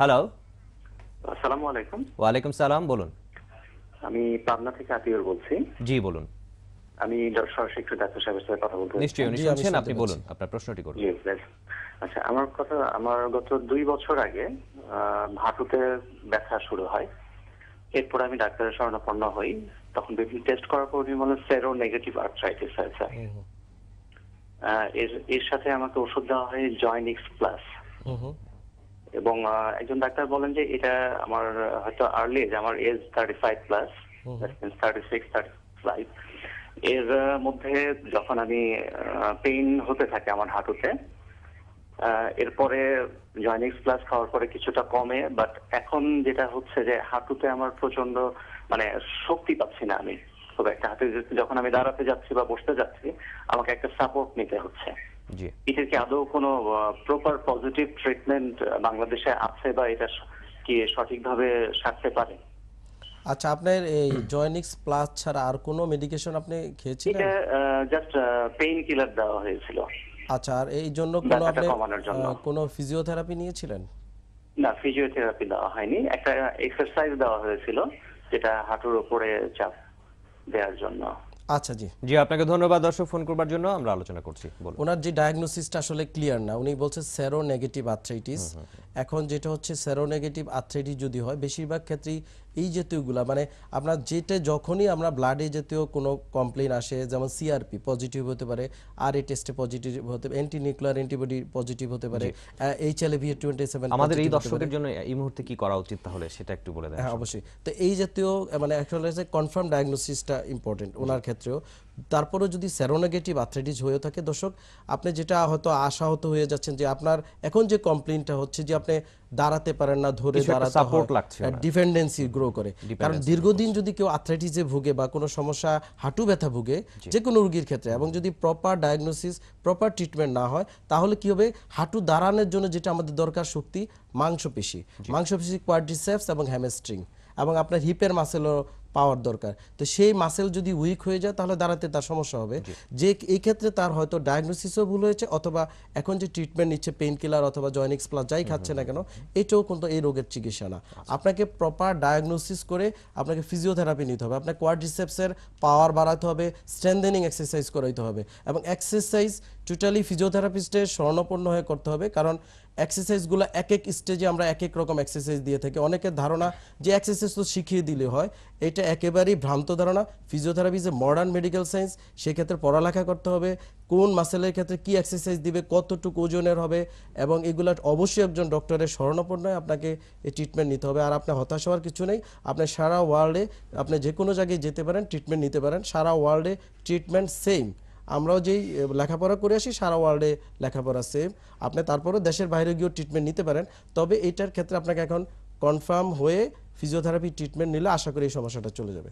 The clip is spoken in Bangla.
হ্যালো আসসালামু আলাইকুম ওয়ালাইকুম সালাম বলুন আমি পাবনা থেকে আতিউর বলছি জি বলুন আমি সরাসরি একটু ডাক্তার সাহেবের সাথে কথা বলতে নিশ্চয়ই উনি শুনছেন আপনি বলুন আপনার প্রশ্নটি করুন আচ্ছা আমার কথা আমার গত দুই বছর আগে ভাটুতে ব্যথা শুরু হয় এরপর আমি ডাক্তারের শরণাপন্ন হই তখন বিভিন্ন টেস্ট করার পর উনি বলেন সেরো নেগেটিভ আর্থ্রাইটিস হয়েছে এর এর সাথে আমাকে ওষুধ দেওয়া হয় জয়নিক্স প্লাস এবং একজন ডাক্তার বলেন যে এটা আমার হয়তো আর্লি এজ আমার age thirty five plus thirty six thirty five এর মধ্যে যখন আমি পেইন হতে থাকে আমার হাঁটুতে এরপরে জয়নিক্স প্লাস খাওয়ার পরে কিছুটা কমে বাট এখন যেটা হচ্ছে যে হাঁটুতে আমার প্রচন্ড মানে শক্তি পাচ্ছি না আমি খুব একটা হাতে যখন আমি দাঁড়াতে যাচ্ছি বা বসতে যাচ্ছি আমাকে একটা সাপোর্ট নিতে হচ্ছে এটার কি আদৌ কোনো প্রপার পজিটিভ ট্রিটমেন্ট বাংলাদেশে আছে বা এটা কি সঠিকভাবে সারতে পারে আচ্ছা আপনার এই জয়নিক্স প্লাস ছাড়া আর কোনো মেডিকেশন আপনি খেয়েছিলেন এটা জাস্ট পেইন কিলার দেওয়া হয়েছিল আচ্ছা আর এই জন্য কোনো আপনি কোনো ফিজিওথেরাপি নিয়েছিলেন না ফিজিওথেরাপি দেওয়া হয়নি একটা এক্সারসাইজ দেওয়া হয়েছিল যেটা হাঁটুর উপরে চাপ দেওয়ার জন্য আচ্ছা জি জি আপনাকে ধন্যবাদ দর্শক ফোন করবার জন্য আমরা আলোচনা করছি বলুন ওনার যে ডায়াগনোসিসটা আসলে ক্লিয়ার না উনি বলছে সেরো নেগেটিভ আর্থ্রাইটিস এখন যেটা হচ্ছে সেরো নেগেটিভ আর্থ্রাইটিস যদি হয় বেশিরভাগ ক্ষেত্রেই এই জাতীয়গুলা মানে আপনার যেটা যখনই আমরা ব্লাডে জাতীয় কোনো কমপ্লেন আসে যেমন সিআরপি পজিটিভ হতে পারে আর এ টেস্টে পজিটিভ হতে পারে অ্যান্টি নিউক্লিয়ার অ্যান্টিবডি পজিটিভ হতে পারে H L V twenty seven আমাদের এই দর্শকের জন্য এই মুহূর্তে কি করা উচিত তাহলে সেটা একটু বলে দেয় হ্যাঁ অবশ্যই তো এই জাতীয় মানে অ্যাকচুয়ালি কনফার্ম ডায়াগনোসিসটা ইম্পর্টেন্ট ওনার ক্ষেত্রেও তারপরেও যদি সেরোনেগেটিভ আর্থ্রাইটিস হয়ে থাকে দর্শক আপনি যেটা হয়তো আশাহত হয়ে যাচ্ছেন যে আপনার এখন যে কমপ্লেনটা হচ্ছে যে আপনি দাঁড়াতে পারেন না ধরে দাঁড়াতে সাপোর্ট লাগছে ডিপেন্ডেন্সি গ্রো করে কারণ দীর্ঘদিন যদি কেউ আর্থ্রাইটিসে ভুগে বা কোনো সমস্যা হাঁটু ব্যথা ভুগে যে কোনো রোগীর ক্ষেত্রে এবং যদি প্রপার ডায়াগনোসিস প্রপার ট্রিটমেন্ট না হয় তাহলে কি হবে হাঁটু দাঁড়ানোর জন্য যেটা আমাদের দরকার শক্তি মাংসপেশি মাংসপেশি কোয়াড্রিসেপস এবং হ্যামস্ট্রিং এবং আপনার হিপের মাসেলও পাওয়ার দরকার তো সেই মাসেল যদি উইক হয়ে যায় তাহলে দাঁড়াতে তার সমস্যা হবে যে এই ক্ষেত্রে তার হয়তো ডায়াগনোসিসও ভুল হয়েছে অথবা এখন যে ট্রিটমেন্ট নিচ্ছে পেইন কিলার অথবা জয়নিক্স প্লাস যাই খাচ্ছে না কেন এটাও কিন্তু এই রোগের চিকিৎসা না আচ্ছা। আপনাকে প্রপার ডায়াগনোসিস করে আপনাকে ফিজিওথেরাপি নিতে হবে আপনার কোয়ার্ডিসেপসের পাওয়ার বাড়াতে হবে স্ট্রেন্থেনিং এক্সারসাইজ করাইতে হবে এবং এক্সারসাইজ টোটালি ফিজিওথেরাপিস্টের স্বর্ণপূর্ণ হয়ে করতে হবে কারণ এক্সারসাইজগুলো এক এক স্টেজে আমরা এক এক রকম এক্সারসাইজ দিয়ে থাকি অনেকের ধারণা যে এক্সারসাইজ তো শিখিয়ে দিলে হয় এটা একেবারেই ভ্রান্ত ধারণা ফিজিওথেরাপি যে মডার্ন মেডিকেল সায়েন্স সেক্ষেত্রে পড়ালেখা করতে হবে কোন মাসেলের ক্ষেত্রে কি এক্সারসাইজ দিবে কতটুকু ওজনের হবে এবং এগুলো অবশ্যই একজন ডক্টরের শরণাপন্ন আপনাকে ট্রিটমেন্ট নিতে হবে আর আপনার হতাশ হওয়ার কিছু নেই আপনি সারা ওয়ার্ল্ডে আপনি যে কোনো জায়গায় যেতে পারেন ট্রিটমেন্ট নিতে পারেন সারা ওয়ার্ল্ডে ট্রিটমেন্ট সেম আমরাও যেই লেখাপড়া করে আসি সারা ওয়ার্ল্ডে লেখাপড়া সেম আপনি তারপরেও দেশের বাইরে গিয়েও ট্রিটমেন্ট নিতে পারেন তবে এটার ক্ষেত্রে আপনাকে এখন কনফার্ম হয়ে ফিজিওথেরাপি ট্রিটমেন্ট নিলে আশা করি এই সমস্যাটা চলে যাবে